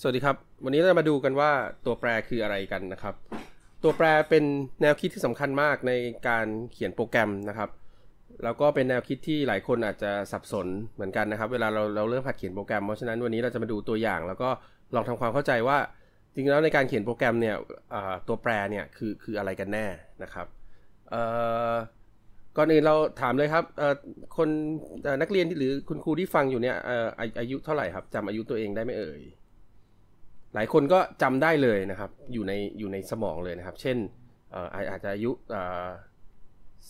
สวัสดีครับ วันนี้เราจะมาดูกันว่าตัวแปรคืออะไรกันนะครับ ตัวแปรเป็นแนวคิดที่สำคัญมากในการเขียนโปรแกรมนะครับ แล้วก็เป็นแนวคิดที่หลายคนอาจจะสับสนเหมือนกันนะครับ เวลาเราเราเริ่มผัดเขียนโปรแกรม เพราะฉะนั้นวันนี้เราจะมาดูตัวอย่าง แล้วก็ลองทำความเข้าใจว่า จริงแล้วในการเขียนโปรแกรมเนี่ยตัวแปรเนี่ยคือคืออะไรกันแน่นะครับก่อนอื่นเราถามเลยครับคนนักเรียนหรือคุณครูที่ฟังอยู่เนี่ยอายุเท่าไหร่ครับจำอายุตัวเองได้ไหมเอ่ยหลายคนก็จำได้เลยนะครับ อยู่ในอยู่ในสมองเลยนะครับ เช่นอาจจะอายุ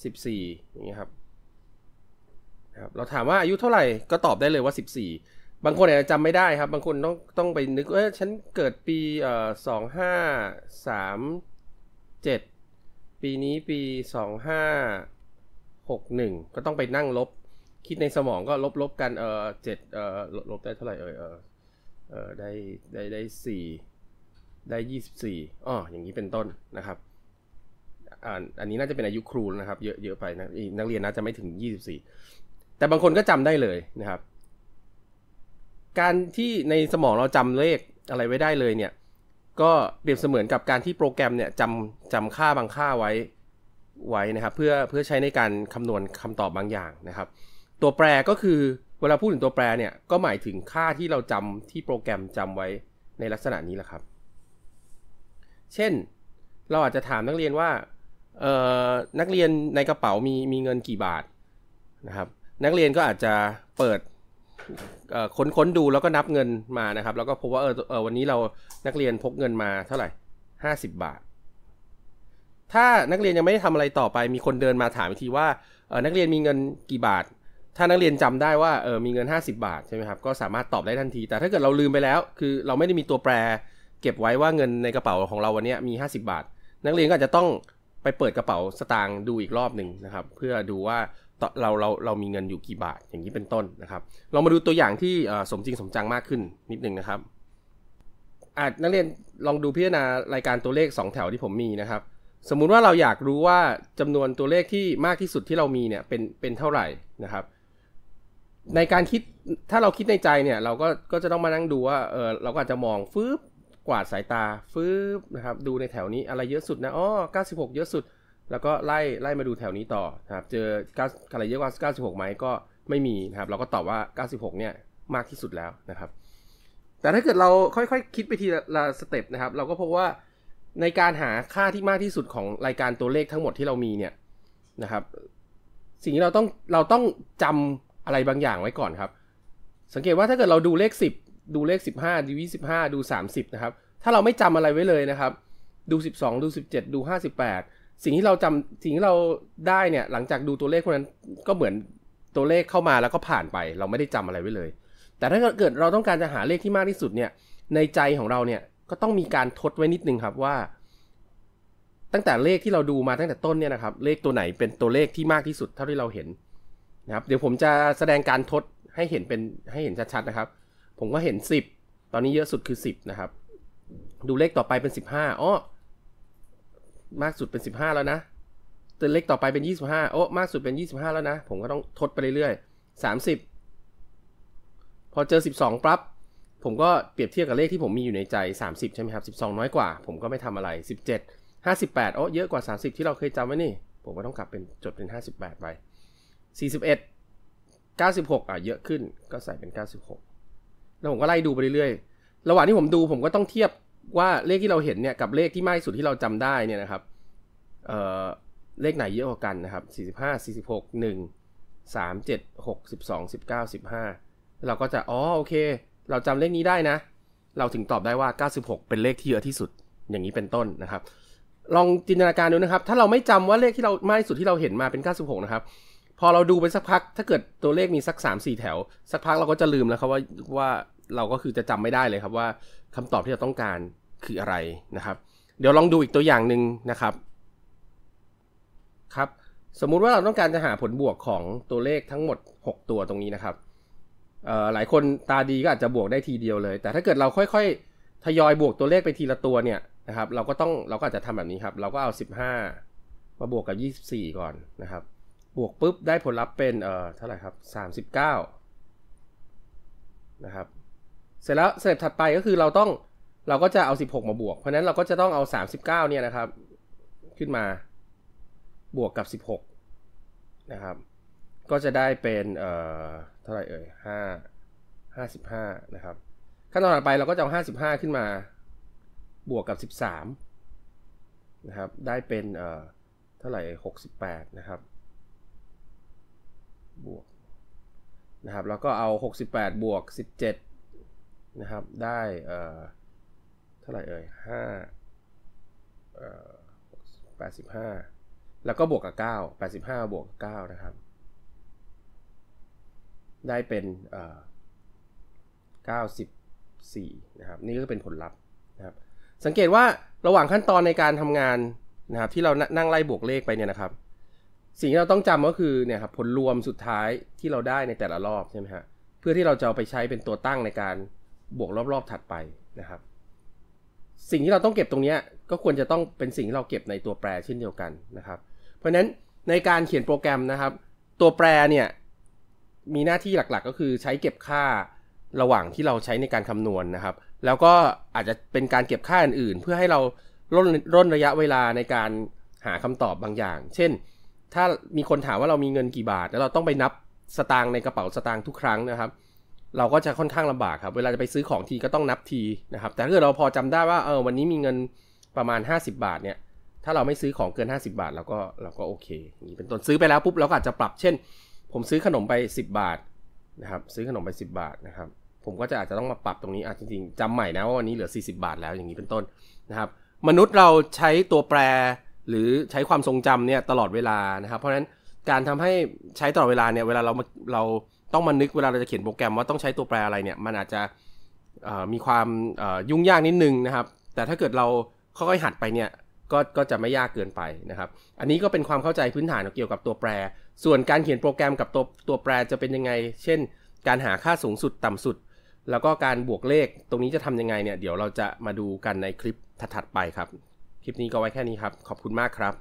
สิบสี่อย่างเงี้ยครับครับ เราถามว่าอายุเท่าไหร่ ก็ตอบได้เลยว่าสิบสี่บางคนอาจจะจำไม่ได้ครับ บางคนต้องต้องไปนึกเออฉันเกิดปีอ่สองห้าสามเจ็ดปีนี้ปีสองห้าหกหนึ่งก็ต้องไปนั่งลบ คิดในสมองก็ลบลบกัน เออเจ็ดเออลบได้เท่าไหร่เออเออได้ได้ได้สี่ได้ยี่สิบสี่อ๋ออย่างนี้เป็นต้นนะครับอ่าอันนี้น่าจะเป็นอายุครูนะครับ เยอะเยอะไปนะนักเรียนน่าจะไม่ถึงยี่สิบสี่แต่บางคนก็จำได้เลยนะครับ การที่ในสมองเราจำเลขอะไรไว้ได้เลยเนี่ยก็เปรียบเสมือนกับการที่โปรแกรมเนี่ยจำจำค่าบางค่าไว้ไว้นะครับ เพื่อเพื่อใช้ในการคำนวณคำตอบบางอย่างนะครับ ตัวแปรก็คือวลาพูดถึงตัวแปรเนี่ยก็หมายถึงค่าที่เราจำที่โปรแกรมจำไว้ในลักษณะนี้แหละครับ เช่นเราอาจจะถามนักเรียนว่านักเรียนในกระเป๋ามีมีเงินกี่บาทนะครับนักเรียนก็อาจจะเปิดค้นค้นดูแล้วก็นับเงินมานะครับแล้วก็พบว่าเออเออวันนี้เรานักเรียนพกเงินมาเท่าไหร่ 50 บาท ถ้านักเรียนยังไม่ได้ทำอะไรต่อไปมีคนเดินมาถามอีกทีว่านักเรียนมีเงินกี่บาทถ้านักเรียนจำได้ว่าเออมีเงิน 50 บาทใช่ไหมครับ ก็สามารถตอบได้ทันที แต่ถ้าเกิดเราลืมไปแล้ว คือเราไม่ได้มีตัวแปร เก็บไว้ว่าเงินในกระเป๋าของเราวันนี้มี 50 บาท นักเรียนก็อาจจะต้องไปเปิดกระเป๋าสตางค์ดูอีกรอบหนึ่งนะครับ เพื่อดูว่าเราเราเรามีเงินอยู่กี่บาทอย่างนี้เป็นต้นนะครับลองมาดูตัวอย่างที่สมจริงสมจังมากขึ้น นิดนึงนะครับอาจนักเรียนลองดูพิจารณารายการตัวเลข 2 แถวที่ผมมีนะครับ สมมุติว่าเราอยากรู้ว่าจำนวนตัวเลขที่มากที่สุดที่เรามีเนี่ยเป็นเป็นเท่าไหร่นะครับในการคิดถ้าเราคิดในใจเนี่ยเราก็ก็จะต้องมานั่งดูว่าเออเราก็อาจจะมองฟืบกวาดสายตาฟืบนะครับดูในแถวนี้อะไรเยอะสุดนะอ๋อ96 เยอะสุด แล้วก็ไล่ไล่มาดูแถวนี้ต่อนะครับเจออะไรเยอะกว่า 96 ไหมก็ไม่มีนะครับเราก็ตอบว่า 96 เนี่ยมากที่สุดแล้วนะครับ แต่ถ้าเกิดเราค่อยๆคคิดไปทีละสเต็ปนะครับ เราก็พบว่าในการหาค่าที่มากที่สุดของรายการตัวเลขทั้งหมดที่เรามีเนี่ยนะครับ สิ่งที่เราต้องเราต้องจำอะไรบางอย่างไว้ก่อนครับ สังเกตว่าถ้าเกิดเราดูเลข 10 ดูเลข 15ดู25ดู 30นะครับถ้าเราไม่จำอะไรไว้เลยนะครับ ดู 12 ดู 17 ดู 58 สิ่งที่เราจำสิ่งที่เราได้เนี่ยหลังจากดูตัวเลขพวกนั้นก็เหมือนตัวเลขเข้ามาแล้วก็ผ่านไป เราไม่ได้จำอะไรไว้เลย แต่ถ้าเกิดเราต้องการจะหาเลขที่มากที่สุดเนี่ยในใจของเราเนี่ยก็ต้องมีการทดไว้นิดนึงครับว่า ตั้งแต่เลขที่เราดูมาตั้งแต่ต้นเนี่ยนะครับเลขตัวไหนเป็นตัวเลขที่มากที่สุดเท่าที่เราเห็นนะครับเดี๋ยวผมจะแสดงการทดให้เห็นเป็นให้เห็นชัดๆนะครับ ผมก็เห็น10ตอนนี้เยอะสุดคือ10นะครับ ดูเลขต่อไปเป็น15อ๋อมากสุดเป็น15แล้วนะตัวเลขต่อไปเป็น 25โอ้ มากสุดเป็น25แล้วนะ ผมก็ต้องทดไปเรื่อยๆ30 พอเจอ 12ปั๊บ ผมก็เปรียบเทียบกับเลขที่ผมมีอยู่ในใจ30ใช่ไหมครับ12 น้อยกว่า ผมก็ไม่ทำอะไร17 58โอ้เยอะกว่า30ที่เราเคยจำไว้นี่ ผมก็ต้องกลับเป็นจดเป็น58ไป41 96อ่ะเยอะขึ้นก็ใส่เป็น 96 แล้วผมก็ไล่ดูไปเรื่อยๆระหว่างที่ผมดูผมก็ต้องเทียบว่าเลขที่เราเห็นเนี่ยกับเลขที่มากที่สุดที่เราจำได้เนี่ยนะครับเเลขไหนเยอะกว่ากันนะครับ45 46 1 3 7 6 12 19 15เราก็จะอ๋อโอเค เราจำเลขนี้ได้นะ เราถึงตอบได้ว่า 96 เป็นเลขที่เยอะที่สุดอย่างนี้เป็นต้นนะครับ ลองจินตนาการดูนะครับ ถ้าเราไม่จำว่าเลขที่เรามากที่สุดที่เราเห็นมาเป็น 96 นะครับพอเราดูไปสักพัก ถ้าเกิดตัวเลขมีสักสสามี่แถว สักพักเราก็จะลืมแล้วครับว่าว่าเราก็คือจะจำไม่ได้เลยครับว่าคำตอบที่เราต้องการคืออะไรนะครับ เดี๋ยวลองดูอีกตัวอย่างหนึ่งนะครับ ครับ สมมุติว่าเราต้องการจะหาผลบวกของตัวเลขทั้งหมด 6 ตัวตรงนี้นะครับหลายคนตาดีก็อาจจะบวกได้ทีเดียวเลย แต่ถ้าเกิดเราค่อยๆทยอยบวกตัวเลขไปทีละตัวเนี่ยนะครับ เราก็ต้องเราก็อาจจะทำแบบนี้ครับ เราก็เอา15มาบวกกับ24 ก่อนนะครับบวกปุ๊บได้ผลลัพธ์เป็นเอ่อเท่าไหร่ครับ39นะครับ เสร็จแล้วสเต็ปถัดไปก็คือเราต้องเราก็จะเอา 16 มาบวก เพราะนั้นเราก็จะต้องเอา 39เนี่ยนะครับ ขึ้นมาบวกกับ16นะครับก็จะได้เป็นเอ่อเท่าไหร่เอ่ย5 55 นะครับขั้นตอนถัดไปเราก็จะเอา 55 ขึ้นมาบวกกับ 13นะครับได้เป็นเอ่อเท่าไหร่68 นะครับบวก นะครับ แล้วก็เอา 68 บวก 17 นะครับ ได้เอ่อเท่าไหร่เอ่ย5เอ่อ85 แล้วก็บวกกับ 9 85 บวกกับ9นะครับ ได้เป็นเอ่อ94 นะครับ นี่ก็เป็นผลลัพธ์นะครับ สังเกตว่าระหว่างขั้นตอนในการทำงาน นะครับ ที่เรานั่งไล่บวกเลขไปเนี่ยนะครับสิ่งที่เราต้องจำก็คือเนี่ยครับผลรวมสุดท้ายที่เราได้ในแต่ละรอบใช่ไหมฮะเพื่อที่เราจะเอาไปใช้เป็นตัวตั้งในการบวกรอบๆถัดไปนะครับสิ่งที่เราต้องเก็บตรงนี้ก็ควรจะต้องเป็นสิ่งที่เราเก็บในตัวแปรเช่นเดียวกันนะครับเพราะฉะนั้นในการเขียนโปรแกรมนะครับตัวแปรเนี่ยมีหน้าที่หลักๆ ก็คือใช้เก็บค่าระหว่างที่เราใช้ในการคำนวณนนะครับ แล้วก็อาจจะเป็นการเก็บค่าอื่นๆ เพื่อให้เราร่นร่นระยะเวลาในการหาคำตอบบางอย่าง เช่นถ้ามีคนถามว่าเรามีเงินกี่บาท แล้วเราต้องไปนับสตางค์ในกระเป๋าสตางค์ทุกครั้งนะครับ เราก็จะค่อนข้างลำบากครับเวลาจะไปซื้อของทีก็ต้องนับทีนะครับแต่ถ้าเราพอจำได้ว่าเออวันนี้มีเงินประมาณ 50 บาทเนี่ยถ้าเราไม่ซื้อของเกิน 50 บาทเราก็เราก็โอเคนี่เป็นต้นซื้อไปแล้วปุ๊บเราก็อาจจะปรับเช่น ผมซื้อขนมไป 10 บาทนะครับซื้อขนมไป 10 บาทนะครับ ผมก็จะอาจจะต้องมาปรับตรงนี้อจะจริงๆจำใหม่นะว่าวันนี้เหลือ 40 บาท แล้วอย่างนี้เป็นต้นนะครับ มนุษย์เราใช้ตัวแปรหรือใช้ความทรงจำเนี่ยตลอดเวลานะครับ เพราะฉะนั้นการทำให้ใช้ตลอดเวลาเนี่ยเวลาเราเราต้องมานึกเวลาเราจะเขียนโปรแกรม ว่าต้องใช้ตัวแปรอะไรเนี่ยมันอาจจะมีความยุ่งยากนิดนึงนะครับ แต่ถ้าเกิดเราค่อยๆหัดไปเนี่ยก็ก็จะไม่ยากเกินไปนะครับ อันนี้ก็เป็นความเข้าใจพื้นฐานเกี่ยวกับตัวแปร ส่วนการเขียนโปรแกรมกับตัวตัวแปรจะเป็นยังไงเช่น การหาค่าสูงสุดต่ำสุด แล้วก็การบวกเลข ตรงนี้จะทํำยังไงเนี่ยเดี๋ยวเราจะมาดูกันในคลิปถัดๆไปครับคลิปนี้ก็ไว้แค่นี้ครับ ขอบคุณมากครับ